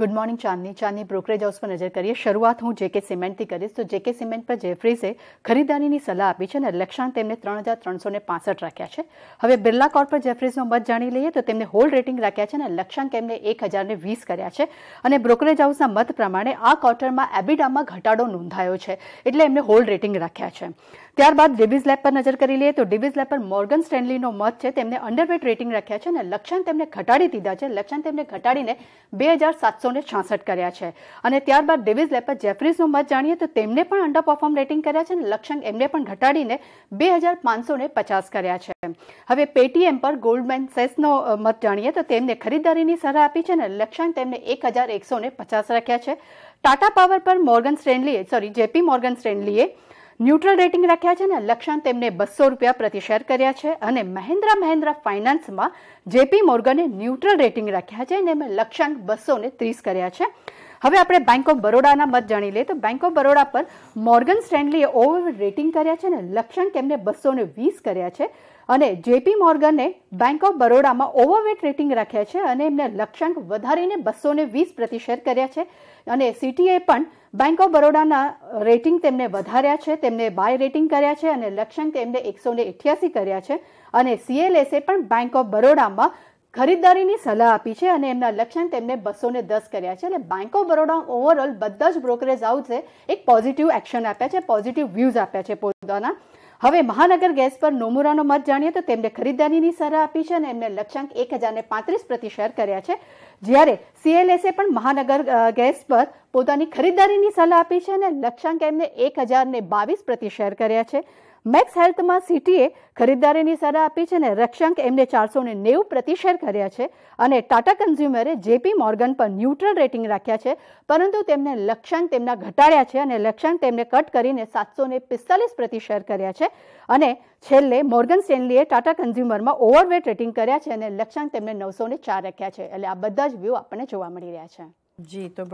good morning Chandni Chandni brokerage house પર નજર કરીએ શરૂઆત હું જેકે સિમેન્ટથી કરીશ તો જેકે સિમેન્ટ પર જેફ્રીઝે ખરીદારીની સલાહ આપી છે અને લક્ષ્યાંક તેમને ત્રણ હજાર ત્રણસો ને પાસઠ રાખ્યા છે હવે બિરલા કોર્ટ પર જેફ્રીઝનો મત જાણી લઈએ તો તેમને હોલ્ડ રેટિંગ રાખ્યા છે અને લક્ષ્યાંક એમને એક હજારને વીસ કર્યા છે અને બ્રોકરેજ હાઉસના મત પ્રમાણે આ ક્વાર્ટરમાં એબિડામાં ઘટાડો નોંધાયો છે એટલે એમને હોલ્ડ રેટિંગ રાખ્યા છે ત્યારબાદ ડિવિઝ લેબ પર નજર કરી લઈએ તો ડિવિઝ લેબ પર મોર્ગન સ્ટેનલીનો મત છે તેમને અંડરવેટ રેટિંગ રાખ્યા છે અને લક્ષ્યાંક તેમને ઘટાડી દીધા છે લક્ષ્યાંક તેમને ઘટાડીને બે હજાર સાતસો એકસો છાસઠ કર્યા છે અને ત્યારબાદ ડેવિસ લેપર જેફરીઝનું મત જાણીએ તો તેમને પણ અંડર પરફોર્મ રેટિંગ કર્યા છે અને લક્ષ્યાંક એમને પણ ઘટાડીને બે હજાર પાંચસો ને પચાસ કર્યા છે હવે પેટીએમ પર ગોલ્ડમેન સેસનો મત જાણીએ તો તેમને ખરીદદારીની સલાહ આપી છે અને લક્ષ્યાંક તેમને એક હજાર એકસો ને પચાસ રાખ્યા છે ટાટા પાવર પર મોર્ગન સ્ટેનલીએ સોરી જેપી મોર્ગન સ્ટેનલીએ ન્યુટ્રલ રેટિંગ રાખ્યા છે ને લક્ષ્યાંક તેમને બસો રૂપિયા પ્રતિ શેર કર્યા છે અને મહેન્દ્રા મહેન્દ્રા ફાઇનાન્સમાં જેપી મોર્ગને ન્યુટ્રલ રેટિંગ રાખ્યા છે અને એમણે લક્ષ્યાંક બસો ને ત્રીસ કર્યા છે હવે આપણે બેંક ઓફ બરોડાના મત જાણી લઈએ તો બેંક ઓફ બરોડા પર મોર્ગન સ્ટેન્ડલીએ ઓવર રેટિંગ કર્યા છે અને લક્ષ્યાંક એમને બસો ને વીસ કર્યા છે અને જેપી મોર્ગને બેંક ઓફ બરોડામાં ઓવરવેટ રેટિંગ રાખ્યા છે અને એમને લક્ષ્યાંક વધારીને બસો વીસ પ્રતિશેર કર્યા છે અને સીટીએ પણ બેંક ઓફ બરોડાના રેટિંગ તેમને વધાર્યા છે તેમને બાય રેટિંગ કર્યા છે અને લક્ષ્યાંક તેમને એકસો ને અઠ્યાસી કર્યા છે અને સીએલએસએ પણ બેંક ઓફ બરોડામાં ખરીદદારીની સલાહ આપી છે અને એમના લક્ષ્યાંક તેમને બસો ને દસ કર્યા છે અને બેંક ઓફ બરોડા ઓવરઓલ બધા જ બ્રોકરેજ હાઉસે એક પોઝિટિવ એક્શન આપ્યા છે પોઝિટિવ વ્યૂઝ આપ્યા છે પોતાના હવે મહાનગર ગેસ પર નોમુરાનો મત જાણીએ તો તેમને ખરીદદારીની સલાહ આપી છે અને એમને લક્ષ્યાંક એક હજારને પાંત્રીસ પ્રતિ શેર કર્યા છે જ્યારે સીએલએસએ પણ મહાનગર ગેસ પર પોતાની ખરીદદારીની સલાહ આપી છે અને લક્ષ્યાંક એમને એક હજારને બાવીસ પ્રતિ શેર કર્યા છે મેક્સ હેલ્થમાં સિટીએ ખરીદદારીની સલાહ આપી છે અને રક્ષાંક એમને ચારસો ને નેવું પ્રતિશેર કર્યા છે અને ટાટા કન્ઝ્યુમરે જેપી મોર્ગન પર ન્યુટ્રલ રેટિંગ રાખ્યા છે પરંતુ તેમને લક્ષ્યાંક તેમના ઘટાડ્યા છે અને લક્ષ્યાંક તેમને કટ કરીને સાતસો ને પિસ્તાલીસ પ્રતિશેર કર્યા છે અને છેલ્લે મોર્ગન સ્ટેનલીએ ટાટા કન્ઝ્યુમરમાં ઓવરવેટ રેટિંગ કર્યા છે અને લક્ષ્યાંક તેમને નવસો ને ચાર રાખ્યા છે એટલે આ બધા જ વ્યૂ આપણને જોવા મળી રહ્યા છે જી તો